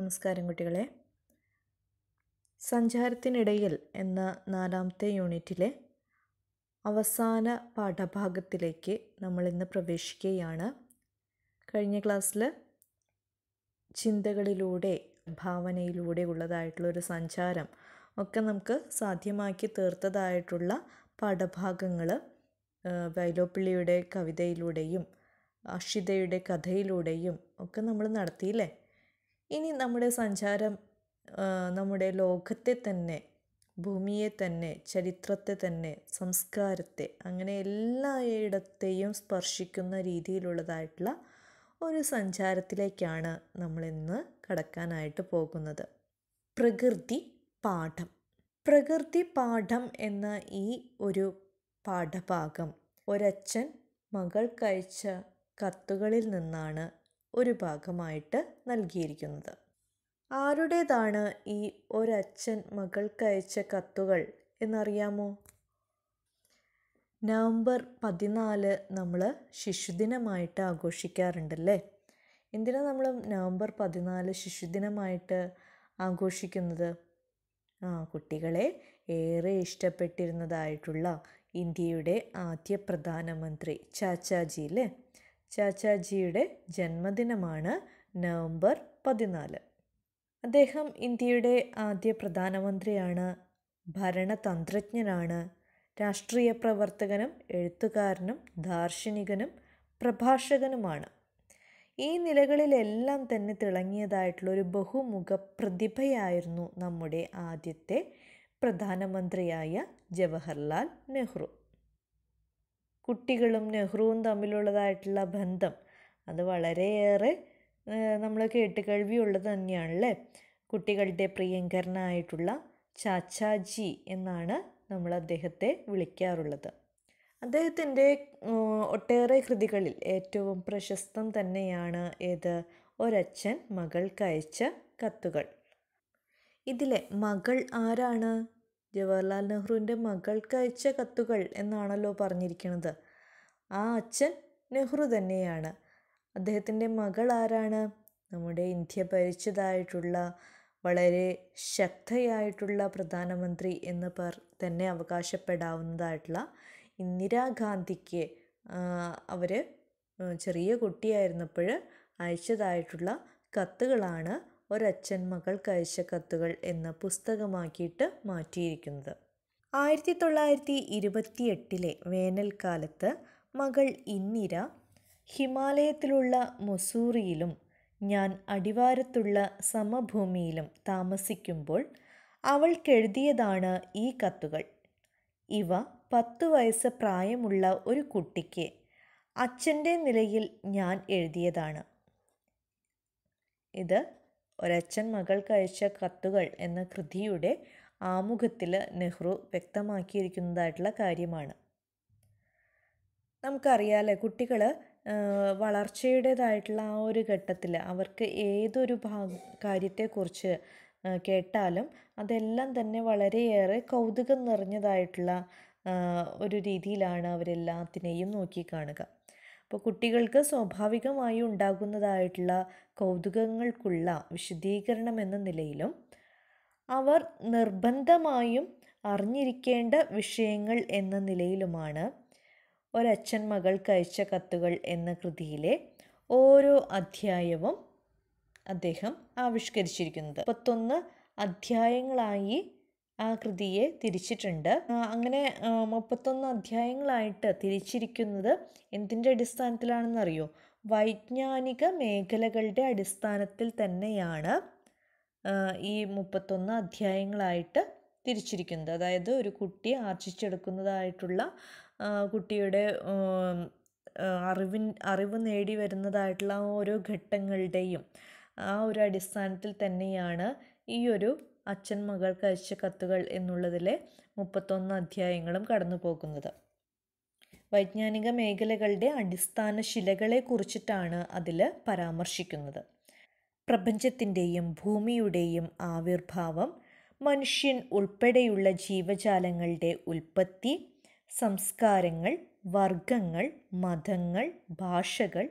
നമസ്കാരം കുട്ടികളെ സഞ്ചാരത്തിനിടയിൽ എന്ന നാലാമത്തെ യൂണിറ്റിലെ അവസാന പാഠഭാഗത്തിലേക്ക് നമ്മൾ ഇന്ന് പ്രവേശിക്കുകയാണ് കഴിഞ്ഞ ക്ലാസ്സിൽ ചിന്തകളിലൂടെ ഭാവനയിലൂടെ ഉള്ളതായിട്ടുള്ള ഒരു സഞ്ചാരം ഒക്കെ നമുക്ക് സാധ്യമാക്കി തീർത്തതായിട്ടുള്ള പാഠഭാഗങ്ങൾ വൈലോപ്പിള്ളിയുടെ കവിതയിലൂടെയും അക്ഷിതയുടെ കഥയിലൂടെയും ഒക്കെ നമ്മൾ നടത്തിയില്ലേ ഇനി നമ്മുടെ സഞ്ചാരം നമ്മുടെ ലോകത്തെ തന്നെ ഭൂമിയെ തന്നെ ചരിത്രത്തെ തന്നെ സംസ്കാരത്തെ അങ്ങനെ എല്ലായിടത്തെയും സ്പർശിക്കുന്ന രീതിയിലുള്ളതായിട്ടുള്ള ഒരു സഞ്ചാരത്തിലേക്കാണ് നമ്മളിന്ന് കടക്കാനായിട്ട് പോകുന്നത് പ്രകൃതി പാഠം പ്രകൃതി പാഠം എന്ന ഈ ഒരു പാഠഭാഗം ഒരച്ഛൻ മകൾക്കയച്ച കത്തുകളിൽ നിന്നാണ് ഒരു ഭാഗമായിട്ട് നൽകിയിരിക്കുന്നത് ആരുടേതാണ് ഈ ഒരച്ഛൻ മകൾക്കയച്ച കത്തുകൾ എന്നറിയാമോ നവംബർ പതിനാല് നമ്മൾ ശിശുദിനമായിട്ട് ആഘോഷിക്കാറുണ്ടല്ലേ എന്തിനാണ് നമ്മൾ നവംബർ പതിനാല് ശിശുദിനമായിട്ട് ആഘോഷിക്കുന്നത് ആ കുട്ടികളെ ഏറെ ഇഷ്ടപ്പെട്ടിരുന്നതായിട്ടുള്ള ഇന്ത്യയുടെ ആദ്യ പ്രധാനമന്ത്രി അല്ലേ ചാച്ചാജിയുടെ ജന്മദിനമാണ് നവംബർ പതിനാല് അദ്ദേഹം ഇന്ത്യയുടെ ആദ്യ പ്രധാനമന്ത്രിയാണ് ഭരണതന്ത്രജ്ഞനാണ് രാഷ്ട്രീയ പ്രവർത്തകനും എഴുത്തുകാരനും ദാർശനികനും പ്രഭാഷകനുമാണ് ഈ നിലകളിലെല്ലാം തന്നെ തിളങ്ങിയതായിട്ടുള്ളൊരു ബഹുമുഖ പ്രതിഭയായിരുന്നു നമ്മുടെ ആദ്യത്തെ പ്രധാനമന്ത്രിയായ ജവഹർലാൽ നെഹ്റു കുട്ടികളും നെഹ്റുവും തമ്മിലുള്ളതായിട്ടുള്ള ബന്ധം അത് വളരെയേറെ നമ്മൾ കേട്ട് കേൾവിയുള്ളത് തന്നെയാണല്ലേ കുട്ടികളുടെ പ്രിയങ്കരനായിട്ടുള്ള ചാച്ചാജി എന്നാണ് നമ്മൾ അദ്ദേഹത്തെ വിളിക്കാറുള്ളത് അദ്ദേഹത്തിൻ്റെ ഒട്ടേറെ കൃതികളിൽ ഏറ്റവും പ്രശസ്തം തന്നെയാണ് ഏത് ഒരച്ഛൻ മകൾക്കയച്ച കത്തുകൾ ഇതിലെ മകൾ ആരാണ് ജവഹർലാൽ നെഹ്റുവിൻ്റെ മകൾക്ക് അയച്ച കത്തുകൾ എന്നാണല്ലോ പറഞ്ഞിരിക്കുന്നത് ആ അച്ഛൻ നെഹ്റു തന്നെയാണ് അദ്ദേഹത്തിൻ്റെ മകൾ ആരാണ് നമ്മുടെ ഇന്ത്യ ഭരിച്ചതായിട്ടുള്ള വളരെ ശക്തയായിട്ടുള്ള പ്രധാനമന്ത്രി എന്ന് പേർ തന്നെ അവകാശപ്പെടാവുന്നതായിട്ടുള്ള ഇന്ദിരാഗാന്ധിക്ക് അവർ ചെറിയ കുട്ടിയായിരുന്നപ്പോൾ അയച്ചതായിട്ടുള്ള കത്തുകളാണ് ഒരച്ഛൻ മകൾ കഴിച്ച കത്തുകൾ എന്ന പുസ്തകമാക്കിയിട്ട് മാറ്റിയിരിക്കുന്നത് ആയിരത്തി തൊള്ളായിരത്തി എട്ടിലെ വേനൽക്കാലത്ത് മകൾ ഇന്ദിര ഹിമാലയത്തിലുള്ള മൊസൂറിയിലും ഞാൻ അടിവാരത്തുള്ള സമഭൂമിയിലും താമസിക്കുമ്പോൾ അവൾക്കെഴുതിയതാണ് ഈ കത്തുകൾ ഇവ പത്തു വയസ്സ് പ്രായമുള്ള ഒരു കുട്ടിക്ക് അച്ഛൻ്റെ നിലയിൽ ഞാൻ എഴുതിയതാണ് ഇത് ഒരച്ഛൻ മകൾക്ക് അയച്ച കത്തുകൾ എന്ന കൃതിയുടെ ആമുഖത്തിൽ നെഹ്റു വ്യക്തമാക്കിയിരിക്കുന്നതായിട്ടുള്ള കാര്യമാണ് നമുക്കറിയാലേ കുട്ടികൾ വളർച്ചയുടേതായിട്ടുള്ള ആ ഒരു ഘട്ടത്തിൽ അവർക്ക് ഏതൊരു ഭാഗ കാര്യത്തെക്കുറിച്ച് കേട്ടാലും അതെല്ലാം തന്നെ വളരെയേറെ കൗതുകം നിറഞ്ഞതായിട്ടുള്ള ഒരു രീതിയിലാണ് അവരെല്ലാത്തിനെയും നോക്കിക്കാണുക അപ്പോൾ കുട്ടികൾക്ക് സ്വാഭാവികമായി ഉണ്ടാകുന്നതായിട്ടുള്ള കൗതുകങ്ങൾക്കുള്ള എന്ന നിലയിലും അവർ നിർബന്ധമായും അറിഞ്ഞിരിക്കേണ്ട വിഷയങ്ങൾ എന്ന നിലയിലുമാണ് ഒരച്ഛൻ മകൾക്ക് അയച്ച കത്തുകൾ എന്ന കൃതിയിലെ ഓരോ അധ്യായവും അദ്ദേഹം ആവിഷ്കരിച്ചിരിക്കുന്നത് മുപ്പത്തൊന്ന് അധ്യായങ്ങളായി ആ കൃതിയെ തിരിച്ചിട്ടുണ്ട് അങ്ങനെ മുപ്പത്തൊന്ന് അധ്യായങ്ങളായിട്ട് തിരിച്ചിരിക്കുന്നത് എന്തിൻ്റെ അടിസ്ഥാനത്തിലാണെന്നറിയോ വൈജ്ഞാനിക മേഖലകളുടെ അടിസ്ഥാനത്തിൽ തന്നെയാണ് ഈ മുപ്പത്തൊന്ന് അധ്യായങ്ങളായിട്ട് തിരിച്ചിരിക്കുന്നത് അതായത് ഒരു കുട്ടി ആർജിച്ചെടുക്കുന്നതായിട്ടുള്ള കുട്ടിയുടെ അറിവിൻ അറിവ് നേടി വരുന്നതായിട്ടുള്ള ഓരോ ഘട്ടങ്ങളുടെയും ആ ഒരു അടിസ്ഥാനത്തിൽ തന്നെയാണ് ഈ ഒരു അച്ഛൻ മകൾക്ക് അയച്ച കത്തുകൾ എന്നുള്ളതിലെ മുപ്പത്തൊന്ന് അധ്യായങ്ങളും കടന്നു പോകുന്നത് വൈജ്ഞാനിക മേഖലകളുടെ അടിസ്ഥാന ശിലകളെക്കുറിച്ചിട്ടാണ് അതിൽ പരാമർശിക്കുന്നത് പ്രപഞ്ചത്തിൻ്റെയും ഭൂമിയുടെയും ആവിർഭാവം മനുഷ്യൻ ഉൾപ്പെടെയുള്ള ജീവജാലങ്ങളുടെ ഉൽപ്പത്തി സംസ്കാരങ്ങൾ വർഗങ്ങൾ മതങ്ങൾ ഭാഷകൾ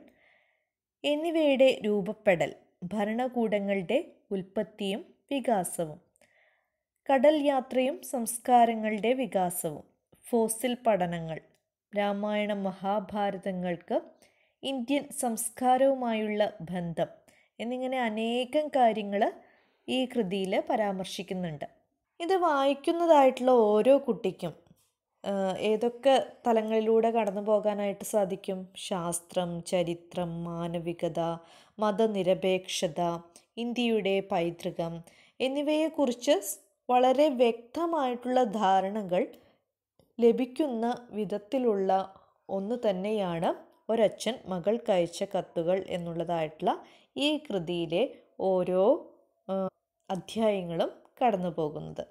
എന്നിവയുടെ രൂപപ്പെടൽ ഭരണകൂടങ്ങളുടെ ഉൽപ്പത്തിയും വികാസവും കടൽ യാത്രയും സംസ്കാരങ്ങളുടെ വികാസവും ഫോസിൽ പഠനങ്ങൾ രാമായണ മഹാഭാരതങ്ങൾക്ക് ഇന്ത്യൻ സംസ്കാരവുമായുള്ള ബന്ധം എന്നിങ്ങനെ അനേകം കാര്യങ്ങൾ ഈ കൃതിയിൽ പരാമർശിക്കുന്നുണ്ട് ഇത് വായിക്കുന്നതായിട്ടുള്ള ഓരോ കുട്ടിക്കും ഏതൊക്കെ തലങ്ങളിലൂടെ കടന്നു പോകാനായിട്ട് സാധിക്കും ശാസ്ത്രം ചരിത്രം മാനവികത മതനിരപേക്ഷത ഇന്ത്യയുടെ പൈതൃകം എന്നിവയെക്കുറിച്ച് വളരെ വ്യക്തമായിട്ടുള്ള ധാരണകൾ ലഭിക്കുന്ന വിധത്തിലുള്ള ഒന്ന് തന്നെയാണ് ഒരച്ഛൻ മകൾക്കയച്ച കത്തുകൾ എന്നുള്ളതായിട്ടുള്ള ഈ കൃതിയിലെ ഓരോ അധ്യായങ്ങളും കടന്നു പോകുന്നത്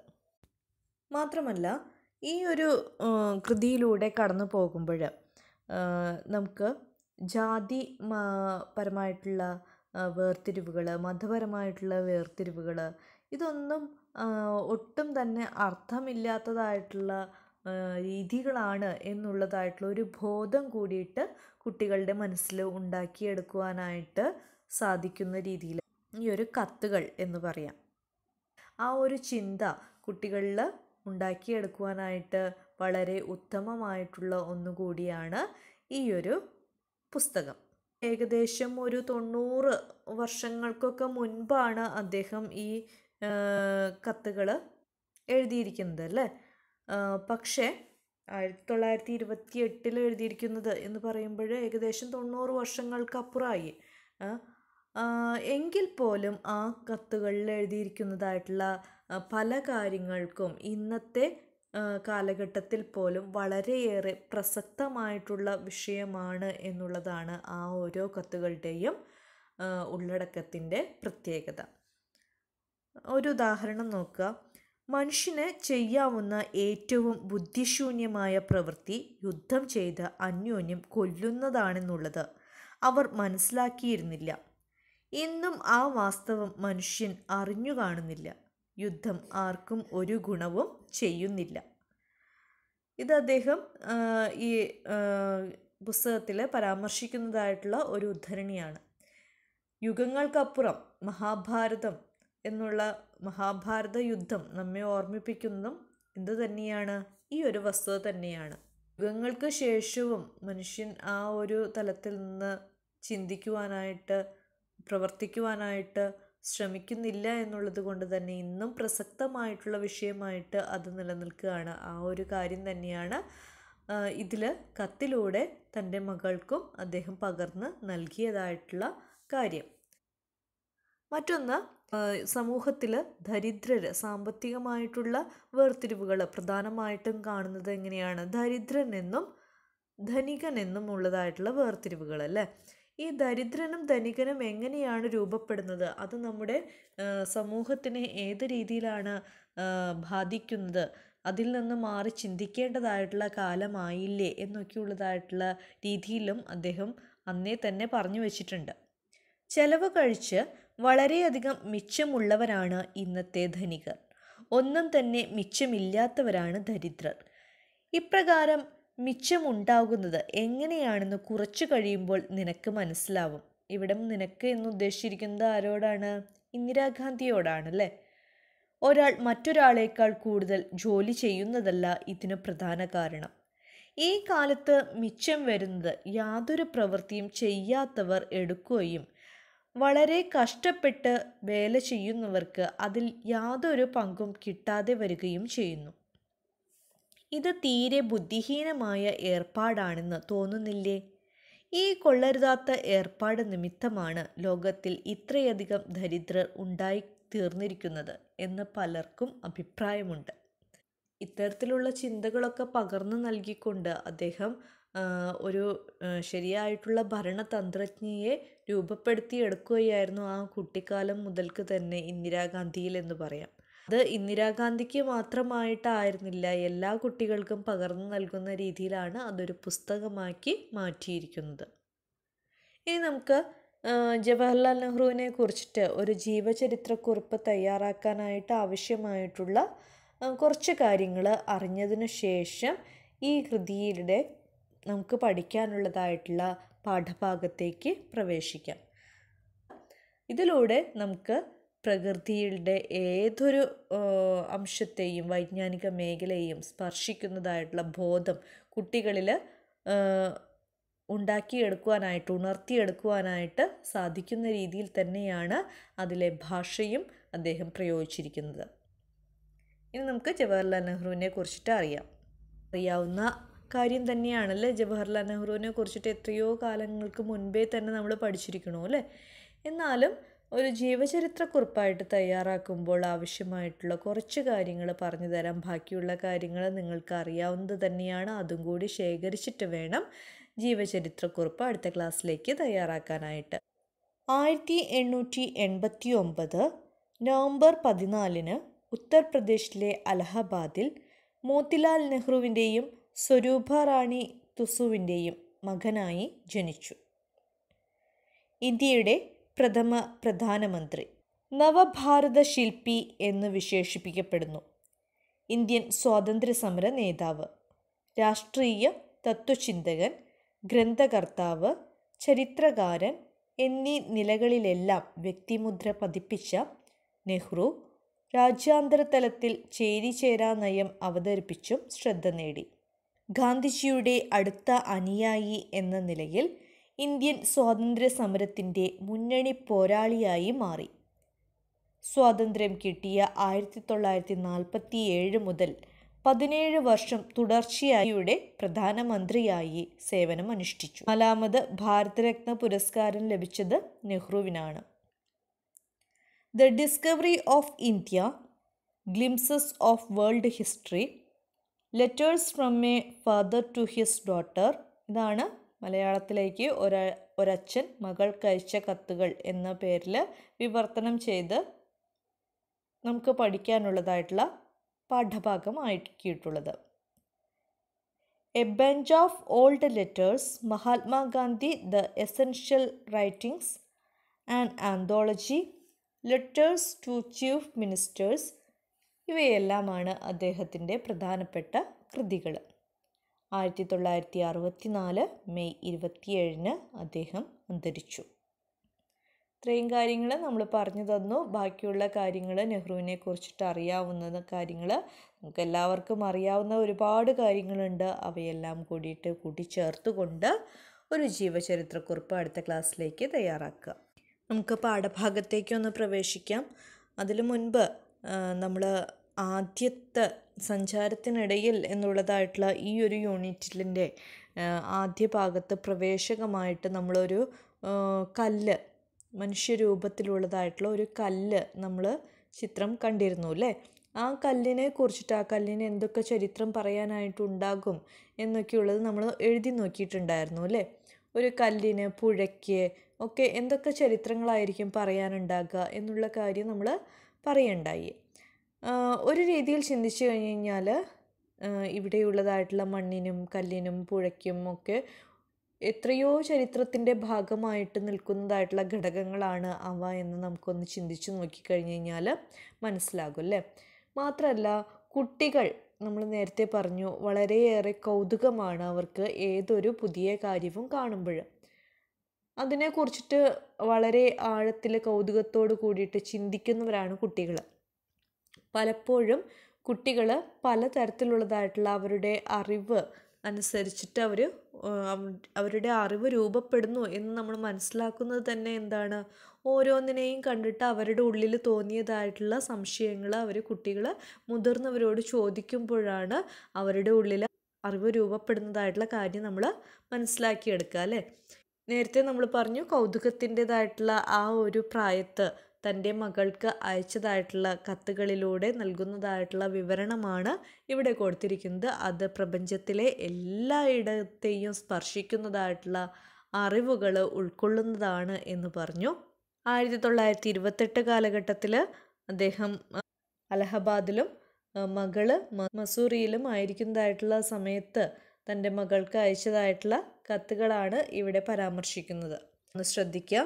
മാത്രമല്ല ഈ ഒരു കൃതിയിലൂടെ കടന്നു പോകുമ്പോൾ നമുക്ക് ജാതി പരമായിട്ടുള്ള വേർതിരിവുകൾ മതപരമായിട്ടുള്ള വേർതിരിവുകൾ ഇതൊന്നും ഒട്ടും തന്നെ അർത്ഥമില്ലാത്തതായിട്ടുള്ള രീതികളാണ് എന്നുള്ളതായിട്ടുള്ള ഒരു ബോധം കൂടിയിട്ട് കുട്ടികളുടെ മനസ്സിൽ ഉണ്ടാക്കിയെടുക്കുവാനായിട്ട് സാധിക്കുന്ന രീതിയിൽ ഈ ഒരു കത്തുകൾ എന്ന് പറയാം ആ ഒരു ചിന്ത കുട്ടികളിൽ ഉണ്ടാക്കിയെടുക്കുവാനായിട്ട് വളരെ ഉത്തമമായിട്ടുള്ള ഒന്നുകൂടിയാണ് ഈ ഒരു പുസ്തകം ഏകദേശം ഒരു തൊണ്ണൂറ് വർഷങ്ങൾക്കൊക്കെ മുൻപാണ് അദ്ദേഹം ഈ കത്തുകൾ എഴുതിയിരിക്കുന്നത് അല്ലേ പക്ഷേ ആയിരത്തി തൊള്ളായിരത്തി ഇരുപത്തി എട്ടിൽ എഴുതിയിരിക്കുന്നത് എന്ന് പറയുമ്പോൾ ഏകദേശം തൊണ്ണൂറ് വർഷങ്ങൾക്കപ്പുറമായി എങ്കിൽ പോലും ആ കത്തുകളിൽ എഴുതിയിരിക്കുന്നതായിട്ടുള്ള പല കാര്യങ്ങൾക്കും ഇന്നത്തെ കാലഘട്ടത്തിൽ പോലും വളരെയേറെ പ്രസക്തമായിട്ടുള്ള വിഷയമാണ് എന്നുള്ളതാണ് ആ ഓരോ കത്തുകളുടെയും ഉള്ളടക്കത്തിൻ്റെ പ്രത്യേകത ഒരു ഉദാഹരണം നോക്കുക മനുഷ്യന് ചെയ്യാവുന്ന ഏറ്റവും ബുദ്ധിശൂന്യമായ പ്രവൃത്തി യുദ്ധം ചെയ്ത് അന്യോന്യം കൊല്ലുന്നതാണെന്നുള്ളത് അവർ മനസ്സിലാക്കിയിരുന്നില്ല ഇന്നും ആ വാസ്തവം മനുഷ്യൻ അറിഞ്ഞു കാണുന്നില്ല യുദ്ധം ആർക്കും ഒരു ഗുണവും ചെയ്യുന്നില്ല ഇത് അദ്ദേഹം ഈ പുസ്തകത്തിൽ പരാമർശിക്കുന്നതായിട്ടുള്ള ഒരു ഉദ്ധരണിയാണ് യുഗങ്ങൾക്കപ്പുറം മഹാഭാരതം എന്നുള്ള മഹാഭാരത യുദ്ധം നമ്മെ ഓർമ്മിപ്പിക്കുന്നതും എന്തു തന്നെയാണ് ഈ ഒരു വസ്തുത തന്നെയാണ് യുഗങ്ങൾക്ക് ശേഷവും മനുഷ്യൻ ആ ഒരു തലത്തിൽ നിന്ന് ചിന്തിക്കുവാനായിട്ട് പ്രവർത്തിക്കുവാനായിട്ട് ശ്രമിക്കുന്നില്ല എന്നുള്ളത് കൊണ്ട് തന്നെ ഇന്നും പ്രസക്തമായിട്ടുള്ള വിഷയമായിട്ട് അത് നിലനിൽക്കുകയാണ് ആ ഒരു കാര്യം തന്നെയാണ് ഇതിൽ കത്തിലൂടെ തൻ്റെ മകൾക്കും അദ്ദേഹം പകർന്ന് നൽകിയതായിട്ടുള്ള കാര്യം മറ്റൊന്ന് സമൂഹത്തിൽ ദരിദ്രർ സാമ്പത്തികമായിട്ടുള്ള വേർതിരിവുകൾ പ്രധാനമായിട്ടും കാണുന്നത് എങ്ങനെയാണ് ദരിദ്രനെന്നും ധനികനെന്നും ഉള്ളതായിട്ടുള്ള വേർതിരിവുകൾ അല്ലേ ഈ ദരിദ്രനും ധനികനും എങ്ങനെയാണ് രൂപപ്പെടുന്നത് അത് നമ്മുടെ സമൂഹത്തിനെ ഏത് രീതിയിലാണ് ബാധിക്കുന്നത് അതിൽ നിന്ന് മാറി ചിന്തിക്കേണ്ടതായിട്ടുള്ള കാലമായില്ലേ എന്നൊക്കെയുള്ളതായിട്ടുള്ള രീതിയിലും അദ്ദേഹം അന്നേ തന്നെ പറഞ്ഞു വച്ചിട്ടുണ്ട് ചെലവ് കഴിച്ച് വളരെയധികം മിച്ചമുള്ളവരാണ് ഇന്നത്തെ ധനികർ ഒന്നും തന്നെ മിച്ചമില്ലാത്തവരാണ് ദരിദ്രർ ഇപ്രകാരം മിച്ചമുണ്ടാകുന്നത് എങ്ങനെയാണെന്ന് കുറച്ചു കഴിയുമ്പോൾ നിനക്ക് മനസ്സിലാവും ഇവിടെ നിനക്ക് എന്ന് ഉദ്ദേശിച്ചിരിക്കുന്നത് ആരോടാണ് ഇന്ദിരാഗാന്ധിയോടാണല്ലേ ഒരാൾ മറ്റൊരാളേക്കാൾ കൂടുതൽ ജോലി ചെയ്യുന്നതല്ല ഇതിന് പ്രധാന കാരണം ഈ കാലത്ത് മിച്ചം വരുന്നത് യാതൊരു പ്രവൃത്തിയും ചെയ്യാത്തവർ എടുക്കുകയും വളരെ കഷ്ടപ്പെട്ട് വേല ചെയ്യുന്നവർക്ക് അതിൽ യാതൊരു പങ്കും കിട്ടാതെ വരികയും ചെയ്യുന്നു ഇത് തീരെ ബുദ്ധിഹീനമായ ഏർപ്പാടാണെന്ന് തോന്നുന്നില്ലേ ഈ കൊള്ളരുതാത്ത ഏർപ്പാട് നിമിത്തമാണ് ലോകത്തിൽ ഇത്രയധികം ദരിദ്രർ ഉണ്ടായി തീർന്നിരിക്കുന്നത് എന്ന് പലർക്കും അഭിപ്രായമുണ്ട് ഇത്തരത്തിലുള്ള ചിന്തകളൊക്കെ പകർന്നു നൽകിക്കൊണ്ട് അദ്ദേഹം ഒരു ശരിയായിട്ടുള്ള ഭരണതന്ത്രജ്ഞയെ രൂപപ്പെടുത്തിയെടുക്കുകയായിരുന്നു ആ കുട്ടിക്കാലം മുതൽക്ക് തന്നെ ഇന്ദിരാഗാന്ധിയിൽ എന്ന് പറയാം അത് ഇന്ദിരാഗാന്ധിക്ക് മാത്രമായിട്ടായിരുന്നില്ല എല്ലാ കുട്ടികൾക്കും പകർന്നു നൽകുന്ന രീതിയിലാണ് അതൊരു പുസ്തകമാക്കി മാറ്റിയിരിക്കുന്നത് ഇനി നമുക്ക് ജവഹർലാൽ നെഹ്റുവിനെ കുറിച്ചിട്ട് ഒരു ജീവചരിത്രക്കുറിപ്പ് തയ്യാറാക്കാനായിട്ട് ആവശ്യമായിട്ടുള്ള കുറച്ച് കാര്യങ്ങൾ അറിഞ്ഞതിനു ശേഷം ഈ കൃതിയിലൂടെ നമുക്ക് പഠിക്കാനുള്ളതായിട്ടുള്ള പാഠഭാഗത്തേക്ക് പ്രവേശിക്കാം ഇതിലൂടെ നമുക്ക് പ്രകൃതിയുടെ ഏതൊരു അംശത്തെയും വൈജ്ഞാനിക മേഖലയെയും സ്പർശിക്കുന്നതായിട്ടുള്ള ബോധം കുട്ടികളിൽ ഉണ്ടാക്കിയെടുക്കുവാനായിട്ട് ഉണർത്തിയെടുക്കുവാനായിട്ട് സാധിക്കുന്ന രീതിയിൽ തന്നെയാണ് അതിലെ ഭാഷയും അദ്ദേഹം പ്രയോഗിച്ചിരിക്കുന്നത് ഇനി നമുക്ക് ജവഹർലാൽ നെഹ്റുവിനെ കുറിച്ചിട്ട് അറിയാം അറിയാവുന്ന കാര്യം തന്നെയാണ് അല്ലേ ജവഹർലാൽ നെഹ്റുവിനെ കുറിച്ചിട്ട് എത്രയോ കാലങ്ങൾക്ക് മുൻപേ തന്നെ നമ്മൾ പഠിച്ചിരിക്കണോ അല്ലേ എന്നാലും ഒരു ജീവചരിത്രക്കുറിപ്പായിട്ട് തയ്യാറാക്കുമ്പോൾ ആവശ്യമായിട്ടുള്ള കുറച്ച് കാര്യങ്ങൾ പറഞ്ഞു തരാം ബാക്കിയുള്ള കാര്യങ്ങൾ നിങ്ങൾക്ക് അറിയാവുന്നത് തന്നെയാണ് അതും കൂടി ശേഖരിച്ചിട്ട് വേണം ജീവചരിത്രക്കുറിപ്പ് അടുത്ത ക്ലാസ്സിലേക്ക് തയ്യാറാക്കാനായിട്ട് ആയിരത്തി എണ്ണൂറ്റി എൺപത്തി ഒമ്പത് നവംബർ പതിനാലിന് ഉത്തർപ്രദേശിലെ അലഹബാദിൽ മോത്തിലാൽ നെഹ്റുവിൻ്റെയും സ്വരൂപ റാണി തുസുവിൻ്റെയും മകനായി ജനിച്ചു ഇന്ത്യയുടെ പ്രഥമ പ്രധാനമന്ത്രി നവഭാരത ശില്പി എന്ന് വിശേഷിപ്പിക്കപ്പെടുന്നു ഇന്ത്യൻ സ്വാതന്ത്ര്യ സമര നേതാവ് രാഷ്ട്രീയ തത്വചിന്തകൻ ഗ്രന്ഥകർത്താവ് ചരിത്രകാരൻ എന്നീ നിലകളിലെല്ലാം വ്യക്തിമുദ്ര പതിപ്പിച്ച നെഹ്റു രാജ്യാന്തര തലത്തിൽ ചേരിചേരാ നയം അവതരിപ്പിച്ചും ശ്രദ്ധ നേടി ഗാന്ധിജിയുടെ അടുത്ത അനുയായി എന്ന നിലയിൽ ഇന്ത്യൻ സ്വാതന്ത്ര്യ സമരത്തിൻ്റെ മുന്നണി പോരാളിയായി മാറി സ്വാതന്ത്ര്യം കിട്ടിയ ആയിരത്തി തൊള്ളായിരത്തി നാൽപ്പത്തി ഏഴ് മുതൽ പതിനേഴ് വർഷം തുടർച്ചയായിയുടെ പ്രധാനമന്ത്രിയായി സേവനമനുഷ്ഠിച്ചു നാലാമത് ഭാരതരത്ന പുരസ്കാരം ലഭിച്ചത് നെഹ്റുവിനാണ് the discovery of India glimpses of world history letters from a father to his daughter ഇതാണ് മലയാളത്തിലേക്ക് ഒരാ ഒരച്ഛൻ മകൾക്കയച്ച കത്തുകൾ എന്ന പേരിൽ വിവർത്തനം ചെയ്ത് നമുക്ക് പഠിക്കാനുള്ളതായിട്ടുള്ള പാഠഭാഗം a bunch of old letters Mahatma Gandhi the essential writings and anthology letters to chief ministers ഇവയെല്ലാമാണ് അദ്ദേഹത്തിൻ്റെ പ്രധാനപ്പെട്ട കൃതികൾ ആയിരത്തി തൊള്ളായിരത്തി നാല് മെയ് ഇരുപത്തിയേഴിന് അദ്ദേഹം അന്തരിച്ചു ഇത്രയും കാര്യങ്ങൾ നമ്മൾ പറഞ്ഞു തന്നു ബാക്കിയുള്ള കാര്യങ്ങൾ നെഹ്റുവിനെ കുറിച്ചിട്ട് അറിയാവുന്ന കാര്യങ്ങൾ നമുക്ക് എല്ലാവർക്കും അറിയാവുന്ന ഒരുപാട് കാര്യങ്ങളുണ്ട് അവയെല്ലാം കൂടിയിട്ട് കൂട്ടിച്ചേർത്തുകൊണ്ട് ഒരു ജീവചരിത്രക്കുറിപ്പ് അടുത്ത ക്ലാസ്സിലേക്ക് തയ്യാറാക്കുക നമുക്ക് പാഠഭാഗത്തേക്കൊന്ന് പ്രവേശിക്കാം അതിനു മുൻപ് നമ്മൾ ആദ്യത്തെ സഞ്ചാരത്തിനിടയിൽ എന്നുള്ളതായിട്ടുള്ള ഈ ഒരു യൂണിറ്റിലിൻ്റെ ആദ്യ ഭാഗത്ത് പ്രവേശകമായിട്ട് നമ്മളൊരു കല്ല് മനുഷ്യരൂപത്തിലുള്ളതായിട്ടുള്ള ഒരു കല്ല് നമ്മൾ ചിത്രം കണ്ടിരുന്നു അല്ലേ ആ കല്ലിനെ കുറിച്ചിട്ട് ആ കല്ലിന് എന്തൊക്കെ ചരിത്രം പറയാനായിട്ടുണ്ടാകും എന്നൊക്കെയുള്ളത് നമ്മൾ എഴുതി നോക്കിയിട്ടുണ്ടായിരുന്നു അല്ലേ ഒരു കല്ലിന് പുഴയ്ക്ക് ഒക്കെ എന്തൊക്കെ ചരിത്രങ്ങളായിരിക്കും പറയാനുണ്ടാകുക എന്നുള്ള കാര്യം നമ്മൾ പറയണ്ടായി ഒരു രീതിയിൽ ചിന്തിച്ചു കഴിഞ്ഞ് കഴിഞ്ഞാൽ ഇവിടെയുള്ളതായിട്ടുള്ള മണ്ണിനും കല്ലിനും പുഴയ്ക്കും ഒക്കെ എത്രയോ ചരിത്രത്തിൻ്റെ ഭാഗമായിട്ട് നിൽക്കുന്നതായിട്ടുള്ള ഘടകങ്ങളാണ് അവ എന്ന് നമുക്കൊന്ന് ചിന്തിച്ചു നോക്കിക്കഴിഞ്ഞ് കഴിഞ്ഞാൽ മനസ്സിലാകും അല്ലേ മാത്രമല്ല കുട്ടികൾ നമ്മൾ നേരത്തെ പറഞ്ഞു വളരെയേറെ കൗതുകമാണ് അവർക്ക് ഏതൊരു പുതിയ കാര്യവും കാണുമ്പോൾ അതിനെക്കുറിച്ചിട്ട് വളരെ ആഴത്തിൽ കൗതുകത്തോട് കൂടിയിട്ട് ചിന്തിക്കുന്നവരാണ് കുട്ടികൾ പലപ്പോഴും കുട്ടികൾ പലതരത്തിലുള്ളതായിട്ടുള്ള അവരുടെ അറിവ് അനുസരിച്ചിട്ട് അവർ അവരുടെ അറിവ് രൂപപ്പെടുന്നു എന്ന് നമ്മൾ മനസ്സിലാക്കുന്നത് തന്നെ എന്താണ് ഓരോന്നിനെയും കണ്ടിട്ട് അവരുടെ ഉള്ളിൽ തോന്നിയതായിട്ടുള്ള സംശയങ്ങൾ അവർ കുട്ടികൾ മുതിർന്നവരോട് ചോദിക്കുമ്പോഴാണ് അവരുടെ ഉള്ളിൽ അറിവ് രൂപപ്പെടുന്നതായിട്ടുള്ള കാര്യം നമ്മൾ മനസ്സിലാക്കിയെടുക്കുക അല്ലേ നേരത്തെ നമ്മൾ പറഞ്ഞു കൗതുകത്തിൻ്റെതായിട്ടുള്ള ആ ഒരു പ്രായത്ത് തൻ്റെ മകൾക്ക് അയച്ചതായിട്ടുള്ള കത്തുകളിലൂടെ നൽകുന്നതായിട്ടുള്ള വിവരണമാണ് ഇവിടെ കൊടുത്തിരിക്കുന്നത് അത് പ്രപഞ്ചത്തിലെ എല്ലായിടത്തെയും സ്പർശിക്കുന്നതായിട്ടുള്ള അറിവുകൾ ഉൾക്കൊള്ളുന്നതാണ് എന്ന് പറഞ്ഞു ആയിരത്തി തൊള്ളായിരത്തി ഇരുപത്തെട്ട് കാലഘട്ടത്തിൽ അദ്ദേഹം അലഹബാദിലും മകള് മസൂറിയിലും ആയിരിക്കുന്നതായിട്ടുള്ള സമയത്ത് തൻ്റെ മകൾക്ക് അയച്ചതായിട്ടുള്ള കത്തുകളാണ് ഇവിടെ പരാമർശിക്കുന്നത് ഒന്ന് ശ്രദ്ധിക്കുക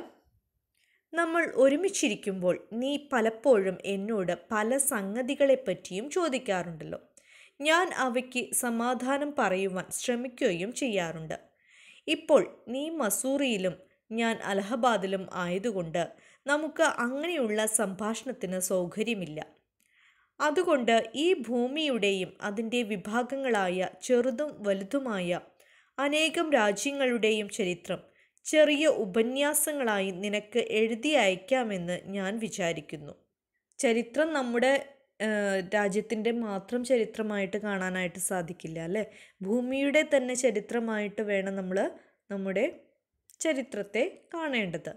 നമ്മൾ ഒരുമിച്ചിരിക്കുമ്പോൾ നീ പലപ്പോഴും എന്നോട് പല സംഗതികളെപ്പറ്റിയും ചോദിക്കാറുണ്ടല്ലോ ഞാൻ അവയ്ക്ക് സമാധാനം പറയുവാൻ ശ്രമിക്കുകയും ചെയ്യാറുണ്ട് ഇപ്പോൾ നീ മസൂറിയിലും ഞാൻ അലഹബാദിലും ആയതുകൊണ്ട് നമുക്ക് അങ്ങനെയുള്ള സംഭാഷണത്തിന് സൗകര്യമില്ല അതുകൊണ്ട് ഈ ഭൂമിയുടെയും അതിൻ്റെ വിഭാഗങ്ങളായ ചെറുതും വലുതുമായ അനേകം രാജ്യങ്ങളുടെയും ചരിത്രം ചെറിയ ഉപന്യാസങ്ങളായി നിനക്ക് എഴുതി അയക്കാമെന്ന് ഞാൻ വിചാരിക്കുന്നു ചരിത്രം നമ്മുടെ രാജ്യത്തിൻ്റെ മാത്രം ചരിത്രമായിട്ട് കാണാനായിട്ട് സാധിക്കില്ല അല്ലേ ഭൂമിയുടെ തന്നെ ചരിത്രമായിട്ട് വേണം നമ്മൾ നമ്മുടെ ചരിത്രത്തെ കാണേണ്ടത്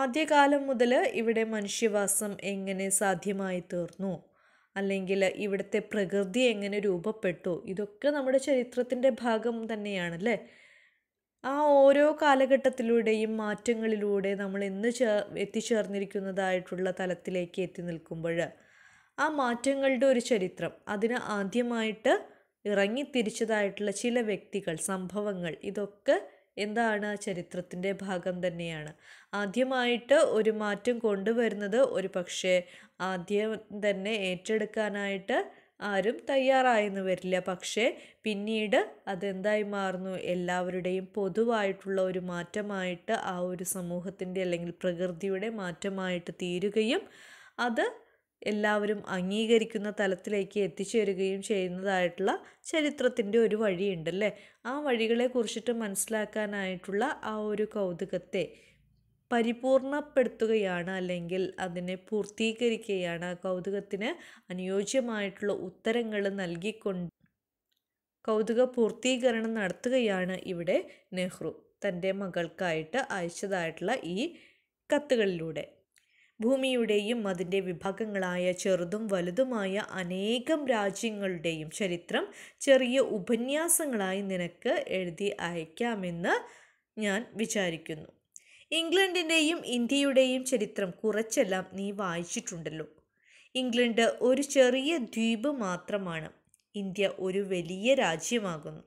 ആദ്യകാലം മുതൽ ഇവിടെ മനുഷ്യവാസം എങ്ങനെ സാധ്യമായി തീർന്നു അല്ലെങ്കിൽ ഇവിടുത്തെ പ്രകൃതി എങ്ങനെ രൂപപ്പെട്ടു ഇതൊക്കെ നമ്മുടെ ചരിത്രത്തിൻ്റെ ഭാഗം തന്നെയാണല്ലേ ആ ഓരോ കാലഘട്ടത്തിലൂടെയും മാറ്റങ്ങളിലൂടെ നമ്മൾ ഇന്ന് ചേ എത്തിച്ചേർന്നിരിക്കുന്നതായിട്ടുള്ള തലത്തിലേക്ക് എത്തി നിൽക്കുമ്പോൾ ആ മാറ്റങ്ങളുടെ ഒരു ചരിത്രം അതിന് ആദ്യമായിട്ട് ഇറങ്ങിത്തിരിച്ചതായിട്ടുള്ള ചില വ്യക്തികൾ സംഭവങ്ങൾ ഇതൊക്കെ എന്താണ് ചരിത്രത്തിൻ്റെ ഭാഗം തന്നെയാണ് ആദ്യമായിട്ട് ഒരു മാറ്റം കൊണ്ടുവരുന്നത് ഒരു പക്ഷേ ആദ്യം തന്നെ ഏറ്റെടുക്കാനായിട്ട് ആരും തയ്യാറായെന്ന് വരില്ല പക്ഷേ പിന്നീട് അതെന്തായി മാറുന്നു എല്ലാവരുടെയും പൊതുവായിട്ടുള്ള ഒരു മാറ്റമായിട്ട് ആ ഒരു സമൂഹത്തിൻ്റെ അല്ലെങ്കിൽ പ്രകൃതിയുടെ മാറ്റമായിട്ട് തീരുകയും അത് എല്ലാവരും അംഗീകരിക്കുന്ന തലത്തിലേക്ക് എത്തിച്ചേരുകയും ചെയ്യുന്നതായിട്ടുള്ള ചരിത്രത്തിൻ്റെ ഒരു വഴിയുണ്ടല്ലേ ആ വഴികളെ കുറിച്ചിട്ട് മനസ്സിലാക്കാനായിട്ടുള്ള ആ ഒരു കൗതുകത്തെ പരിപൂർണപ്പെടുത്തുകയാണ് അല്ലെങ്കിൽ അതിനെ പൂർത്തീകരിക്കുകയാണ് കൗതുകത്തിന് അനുയോജ്യമായിട്ടുള്ള ഉത്തരങ്ങൾ നൽകിക്കൊണ്ട് കൗതുക പൂർത്തീകരണം നടത്തുകയാണ് ഇവിടെ നെഹ്റു തൻ്റെ മകൾക്കായിട്ട് അയച്ചതായിട്ടുള്ള ഈ കത്തുകളിലൂടെ ഭൂമിയുടെയും അതിൻ്റെ വിഭാഗങ്ങളായ ചെറുതും വലുതുമായ അനേകം രാജ്യങ്ങളുടെയും ചരിത്രം ചെറിയ ഉപന്യാസങ്ങളായി നിനക്ക് എഴുതി അയക്കാമെന്ന് ഞാൻ വിചാരിക്കുന്നു ഇംഗ്ലണ്ടിൻ്റെയും ഇന്ത്യയുടെയും ചരിത്രം കുറച്ചെല്ലാം നീ വായിച്ചിട്ടുണ്ടല്ലോ ഇംഗ്ലണ്ട് ഒരു ചെറിയ ദ്വീപ് മാത്രമാണ് ഇന്ത്യ ഒരു വലിയ രാജ്യമാകുന്നു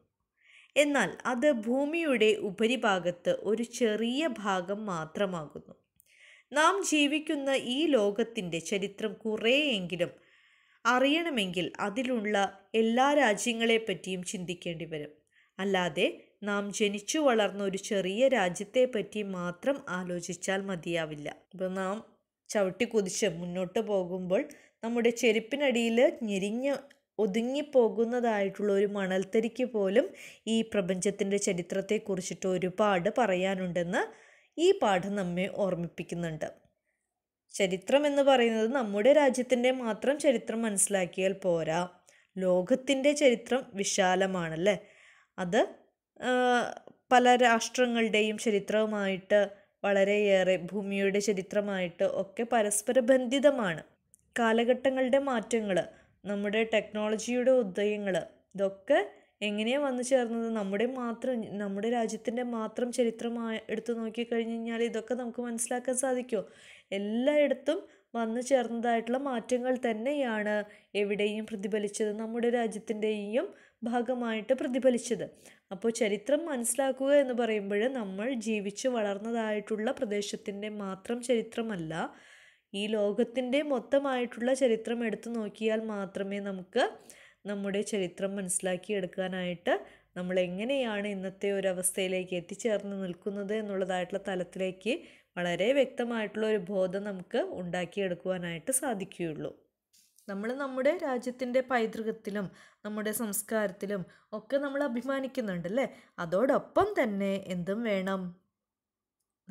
എന്നാൽ അത് ഭൂമിയുടെ ഉപരിഭാഗത്ത് ഒരു ചെറിയ ഭാഗം മാത്രമാകുന്നു നാം ജീവിക്കുന്ന ഈ ലോകത്തിൻ്റെ ചരിത്രം കുറേയെങ്കിലും അറിയണമെങ്കിൽ അതിലുള്ള എല്ലാ രാജ്യങ്ങളെപ്പറ്റിയും ചിന്തിക്കേണ്ടി വരും അല്ലാതെ നാം ജനിച്ചു വളർന്ന ഒരു ചെറിയ രാജ്യത്തെ പറ്റി മാത്രം ആലോചിച്ചാൽ മതിയാവില്ല ഇപ്പം നാം ചവിട്ടി കുതിച്ച് മുന്നോട്ട് പോകുമ്പോൾ നമ്മുടെ ചെരുപ്പിനടിയിൽ ഞെരിഞ്ഞ ഒതുങ്ങിപ്പോകുന്നതായിട്ടുള്ള ഒരു മണൽത്തരിക്ക് പോലും ഈ പ്രപഞ്ചത്തിൻ്റെ കുറിച്ചിട്ട് ഒരുപാട് പറയാനുണ്ടെന്ന് ഈ പാഠം നമ്മെ ഓർമ്മിപ്പിക്കുന്നുണ്ട് ചരിത്രം എന്ന് പറയുന്നത് നമ്മുടെ രാജ്യത്തിൻ്റെ മാത്രം ചരിത്രം മനസ്സിലാക്കിയാൽ പോരാ ലോകത്തിൻ്റെ ചരിത്രം വിശാലമാണല്ലേ അത് പല രാഷ്ട്രങ്ങളുടെയും ചരിത്രവുമായിട്ട് വളരെയേറെ ഭൂമിയുടെ ചരിത്രമായിട്ട് ഒക്കെ പരസ്പര ബന്ധിതമാണ് കാലഘട്ടങ്ങളുടെ മാറ്റങ്ങൾ നമ്മുടെ ടെക്നോളജിയുടെ ഉദയങ്ങൾ ഇതൊക്കെ എങ്ങനെയാണ് വന്നു ചേർന്നത് നമ്മുടെ മാത്രം നമ്മുടെ രാജ്യത്തിൻ്റെ മാത്രം ചരിത്രമായി എടുത്തു നോക്കിക്കഴിഞ്ഞു കഴിഞ്ഞാൽ ഇതൊക്കെ നമുക്ക് മനസ്സിലാക്കാൻ സാധിക്കുമോ എല്ലായിടത്തും വന്നു ചേർന്നതായിട്ടുള്ള മാറ്റങ്ങൾ തന്നെയാണ് എവിടെയും പ്രതിഫലിച്ചത് നമ്മുടെ രാജ്യത്തിൻ്റെയും ഭാഗമായിട്ട് പ്രതിഫലിച്ചത് അപ്പോൾ ചരിത്രം മനസ്സിലാക്കുക എന്ന് പറയുമ്പോൾ നമ്മൾ ജീവിച്ച് വളർന്നതായിട്ടുള്ള പ്രദേശത്തിൻ്റെ മാത്രം ചരിത്രമല്ല ഈ ലോകത്തിൻ്റെ മൊത്തമായിട്ടുള്ള ചരിത്രം എടുത്തു നോക്കിയാൽ മാത്രമേ നമുക്ക് നമ്മുടെ ചരിത്രം മനസ്സിലാക്കി എടുക്കാനായിട്ട് നമ്മൾ എങ്ങനെയാണ് ഇന്നത്തെ ഒരു അവസ്ഥയിലേക്ക് എത്തിച്ചേർന്ന് നിൽക്കുന്നത് എന്നുള്ളതായിട്ടുള്ള തലത്തിലേക്ക് വളരെ വ്യക്തമായിട്ടുള്ള ഒരു ബോധം നമുക്ക് ഉണ്ടാക്കിയെടുക്കുവാനായിട്ട് സാധിക്കുകയുള്ളൂ നമ്മൾ നമ്മുടെ രാജ്യത്തിൻ്റെ പൈതൃകത്തിലും നമ്മുടെ സംസ്കാരത്തിലും ഒക്കെ നമ്മൾ അഭിമാനിക്കുന്നുണ്ടല്ലേ അതോടൊപ്പം തന്നെ എന്തും വേണം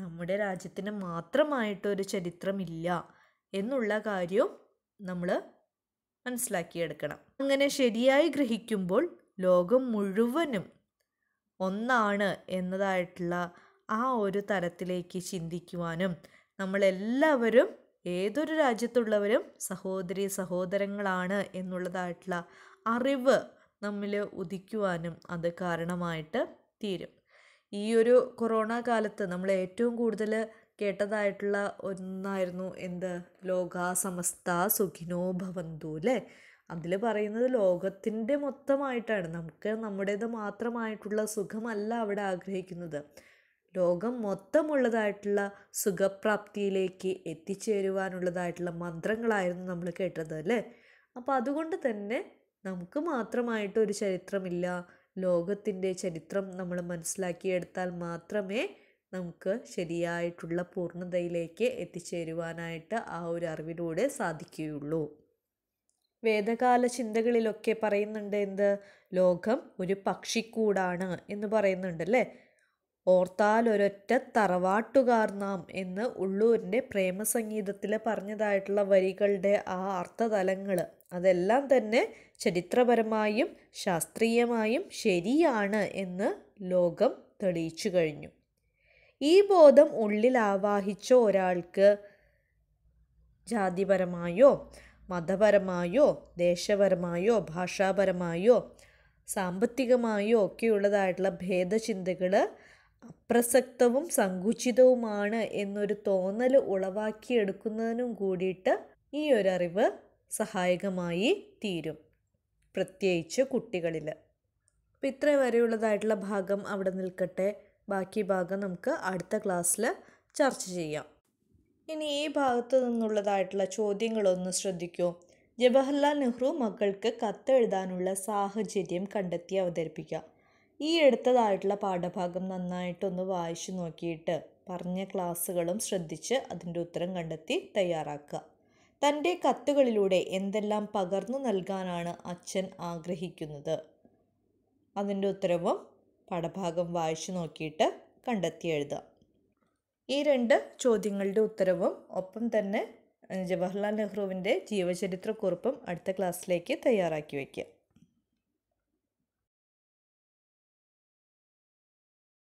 നമ്മുടെ രാജ്യത്തിന് മാത്രമായിട്ടൊരു ചരിത്രമില്ല എന്നുള്ള കാര്യവും നമ്മൾ മനസ്സിലാക്കിയെടുക്കണം അങ്ങനെ ശരിയായി ഗ്രഹിക്കുമ്പോൾ ലോകം മുഴുവനും ഒന്നാണ് എന്നതായിട്ടുള്ള ആ ഒരു തരത്തിലേക്ക് ചിന്തിക്കുവാനും നമ്മളെല്ലാവരും ഏതൊരു രാജ്യത്തുള്ളവരും സഹോദരി സഹോദരങ്ങളാണ് എന്നുള്ളതായിട്ടുള്ള അറിവ് നമ്മിൽ ഉദിക്കുവാനും അത് കാരണമായിട്ട് തീരും ഈ ഒരു കൊറോണ കാലത്ത് നമ്മൾ ഏറ്റവും കൂടുതൽ കേട്ടതായിട്ടുള്ള ഒന്നായിരുന്നു എന്ത് ലോക സമസ്ത സുഖിനോ ഭവന്തു അല്ലേ അതിൽ പറയുന്നത് ലോകത്തിൻ്റെ മൊത്തമായിട്ടാണ് നമുക്ക് നമ്മുടേത് മാത്രമായിട്ടുള്ള സുഖമല്ല അവിടെ ആഗ്രഹിക്കുന്നത് ലോകം മൊത്തമുള്ളതായിട്ടുള്ള സുഖപ്രാപ്തിയിലേക്ക് എത്തിച്ചേരുവാനുള്ളതായിട്ടുള്ള മന്ത്രങ്ങളായിരുന്നു നമ്മൾ കേട്ടത് അല്ലേ അപ്പോൾ അതുകൊണ്ട് തന്നെ നമുക്ക് മാത്രമായിട്ട് ഒരു ചരിത്രമില്ല ലോകത്തിൻ്റെ ചരിത്രം നമ്മൾ മനസ്സിലാക്കിയെടുത്താൽ മാത്രമേ നമുക്ക് ശരിയായിട്ടുള്ള പൂർണ്ണതയിലേക്ക് എത്തിച്ചേരുവാനായിട്ട് ആ ഒരു അറിവിലൂടെ സാധിക്കുകയുള്ളൂ വേദകാല ചിന്തകളിലൊക്കെ പറയുന്നുണ്ട് എന്ത് ലോകം ഒരു പക്ഷിക്കൂടാണ് എന്ന് പറയുന്നുണ്ടല്ലേ ഓർത്താൽ ഒരൊറ്റ തറവാട്ടുകാർ നാം എന്ന് ഉള്ളൂരിൻ്റെ പ്രേമസംഗീതത്തിൽ പറഞ്ഞതായിട്ടുള്ള വരികളുടെ ആ അർത്ഥതലങ്ങൾ അതെല്ലാം തന്നെ ചരിത്രപരമായും ശാസ്ത്രീയമായും ശരിയാണ് എന്ന് ലോകം തെളിയിച്ചു കഴിഞ്ഞു ഈ ബോധം ഉള്ളിൽ ആവാഹിച്ച ഒരാൾക്ക് ജാതിപരമായോ മതപരമായോ ദേശപരമായോ ഭാഷാപരമായോ സാമ്പത്തികമായോ ഒക്കെയുള്ളതായിട്ടുള്ള ഭേദചിന്തകൾ അപ്രസക്തവും സങ്കുചിതവുമാണ് എന്നൊരു തോന്നൽ ഉളവാക്കിയെടുക്കുന്നതിനും കൂടിയിട്ട് ഈ ഒരറിവ് സഹായകമായി തീരും പ്രത്യേകിച്ച് കുട്ടികളിൽ അപ്പോൾ ഇത്ര വരെയുള്ളതായിട്ടുള്ള ഭാഗം അവിടെ നിൽക്കട്ടെ ബാക്കി ഭാഗം നമുക്ക് അടുത്ത ക്ലാസ്സിൽ ചർച്ച ചെയ്യാം ഇനി ഈ ഭാഗത്തു നിന്നുള്ളതായിട്ടുള്ള ചോദ്യങ്ങളൊന്ന് ശ്രദ്ധിക്കൂ ജവഹർലാൽ നെഹ്റു മക്കൾക്ക് കത്തെഴുതാനുള്ള സാഹചര്യം കണ്ടെത്തി അവതരിപ്പിക്കുക ഈ എടുത്തതായിട്ടുള്ള പാഠഭാഗം നന്നായിട്ടൊന്ന് വായിച്ചു നോക്കിയിട്ട് പറഞ്ഞ ക്ലാസ്സുകളും ശ്രദ്ധിച്ച് അതിൻ്റെ ഉത്തരം കണ്ടെത്തി തയ്യാറാക്കുക തൻ്റെ കത്തുകളിലൂടെ എന്തെല്ലാം പകർന്നു നൽകാനാണ് അച്ഛൻ ആഗ്രഹിക്കുന്നത് അതിൻ്റെ ഉത്തരവും പാഠഭാഗം വായിച്ചു നോക്കിയിട്ട് കണ്ടെത്തി എഴുതുക ഈ രണ്ട് ചോദ്യങ്ങളുടെ ഉത്തരവും ഒപ്പം തന്നെ ജവഹർലാൽ നെഹ്റുവിൻ്റെ കുറിപ്പും അടുത്ത ക്ലാസ്സിലേക്ക് തയ്യാറാക്കി വയ്ക്കുക